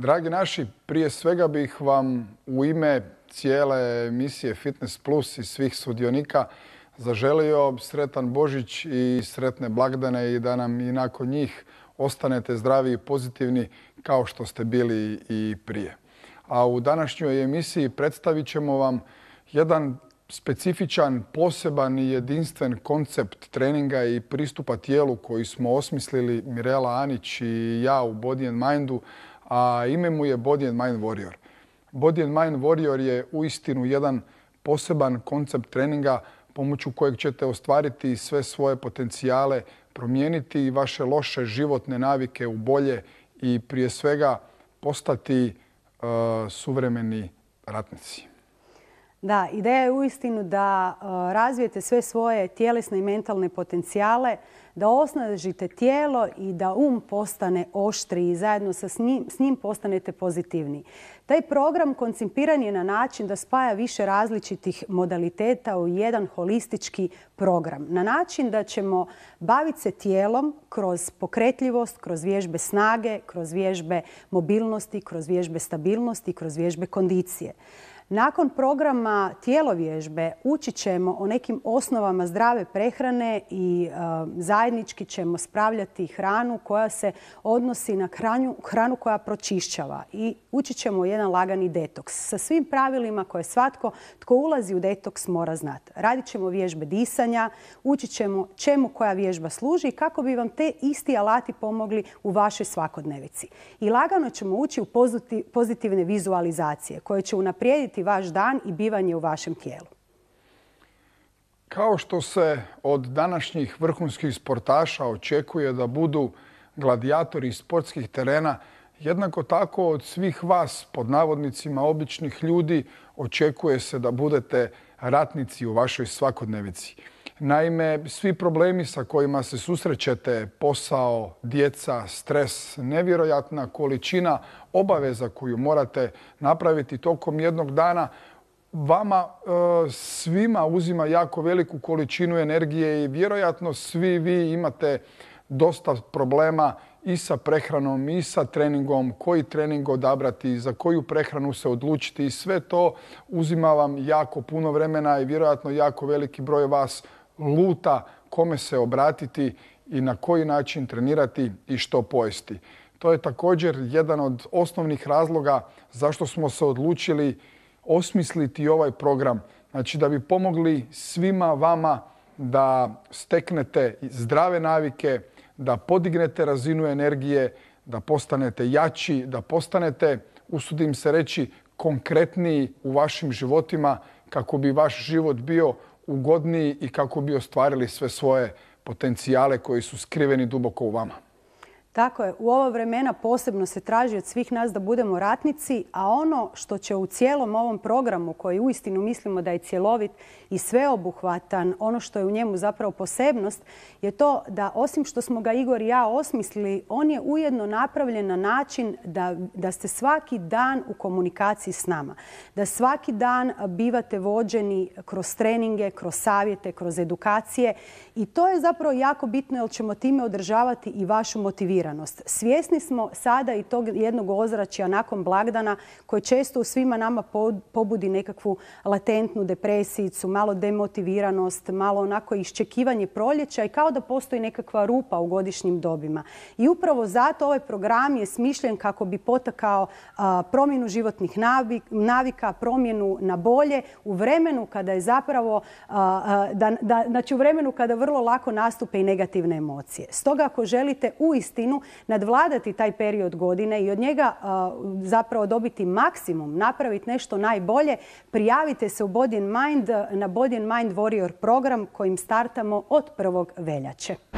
Dragi naši, prije svega bih vam u ime cijele emisije Fitness Plus i svih sudionika zaželio sretan Božić i sretne blagdane i da nam i nakon njih ostanete zdravi i pozitivni kao što ste bili i prije. A u današnjoj emisiji predstavit ćemo vam jedan specifičan, poseban i jedinstven koncept treninga i pristupa tijelu koji smo osmislili Mirela Anić i ja u Body and Mindu, a ime mu je Body and Mind Warrior. Body and Mind Warrior je uistinu jedan poseban koncept treninga pomoću kojeg ćete ostvariti sve svoje potencijale, promijeniti vaše loše životne navike u bolje i prije svega postati e, suvremeni ratnici. Da, ideja je uistinu da e, razvijete sve svoje tjelesne i mentalne potencijale, da osnažite tijelo i da um postane oštri i zajedno s njim, s njim postanete pozitivni. Taj program koncipiran je na način da spaja više različitih modaliteta u jedan holistički program. Na način da ćemo baviti se tijelom kroz pokretljivost, kroz vježbe snage, kroz vježbe mobilnosti, kroz vježbe stabilnosti, kroz vježbe kondicije. Nakon programa vježbe učit ćemo o nekim osnovama zdrave prehrane i e, zajednički ćemo spravljati hranu koja se odnosi na hranu, koja pročišćava i učit ćemo jedan lagani detoks sa svim pravilima koje svatko tko ulazi u detoks mora znati. Radit ćemo vježbe disanja, učit ćemo čemu koja vježba služi i kako bi vam te isti alati pomogli u vašoj svakodnevici. I lagano ćemo ući u pozitivne vizualizacije koje će unaprijediti vaš dan i bivanje u vašem tijelu? Kao što se od današnjih vrhunskih sportaša očekuje da budu gladijatori sportskih terena, jednako tako od svih vas, pod navodnicima običnih ljudi, očekuje se da budete ratnici u vašoj svakodnevici. Naime, svi problemi sa kojima se susrećete, posao, djeca, stres, nevjerojatna količina obaveza koju morate napraviti tokom jednog dana, vama e, svima uzima jako veliku količinu energije i vjerojatno svi vi imate dosta problema i sa prehranom i sa treningom, koji trening odabrati, za koju prehranu se odlučiti i sve to uzima vam jako puno vremena i vjerojatno jako veliki broj vas luta kome se obratiti i na koji način trenirati i što pojesti. To je također jedan od osnovnih razloga zašto smo se odlučili osmisliti ovaj program. Znači da bi pomogli svima vama da steknete zdrave navike, da podignete razinu energije, da postanete jači, da postanete, usudim se reći, konkretniji u vašim životima kako bi vaš život bio ugodniji i kako bi ostvarili sve svoje potencijale koji su skriveni duboko u vama. Tako je, u ova vremena posebno se traži od svih nas da budemo ratnici, a ono što će u cijelom ovom programu koji uistinu mislimo da je cjelovit i sveobuhvatan, ono što je u njemu zapravo posebnost je to da osim što smo ga Igor i ja osmislili, on je ujedno napravljen na način da, da ste svaki dan u komunikaciji s nama. Da svaki dan bivate vođeni kroz treninge, kroz savjete, kroz edukacije i to je zapravo jako bitno jer ćemo time održavati i vašu motiviranost Svjesni smo sada i tog jednog ozračja nakon blagdana koje često u svima nama pobudi nekakvu latentnu depresicu, malo demotiviranost, malo onako iščekivanje proljeća i kao da postoji nekakva rupa u godišnjim dobima. I upravo zato ovaj program je smišljen kako bi potakao promjenu životnih navika, promjenu na bolje u vremenu kada je zapravo, znači u vremenu kada vrlo lako nastupe i negativne emocije. Stoga ako želite u istinu nadvladati taj period godine i od njega zapravo dobiti maksimum, napraviti nešto najbolje, prijavite se u Body Mind na Body Mind Warrior program kojim startamo od 1. veljače.